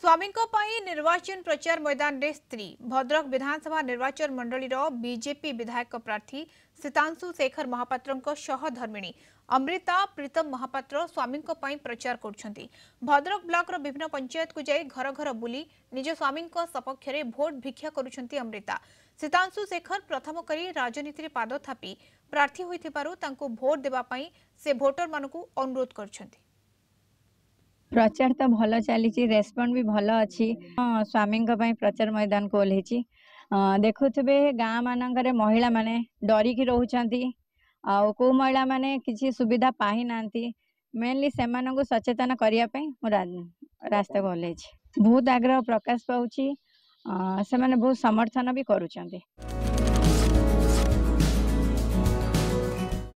स्वामी निर्वाचन प्रचार मैदान रे स्त्री भद्रक विधानसभा निर्वाचन मंडल बीजेपी विधायक प्रार्थी सीतांशु शेखर महापात्रधर्मिणी अमृता प्रीतम महापात्र स्वामी प्रचार करद्रक ब्लक विभिन्न पंचायत को जा घर घर बुली निज स्वामी सपक्ष में भोट भिक्षा कर सीतांशु शेखर प्रथम कर राजनीति पाद थापी प्रार्थी होोट देवाई से भोटर मान अनुरोध कर प्रचार तो भल चली रेस्पंड भी भल अच्छी हाँ स्वामी प्रचार मैदान को ओह्ल देखु गाँ मान महिला मैंने डरिक आ महिला मैंने किसी सुविधा पाईना मेनली से सचेतन करने रास्ता को ओह्ल बहुत आग्रह प्रकाश पाँच से समर्थन भी कर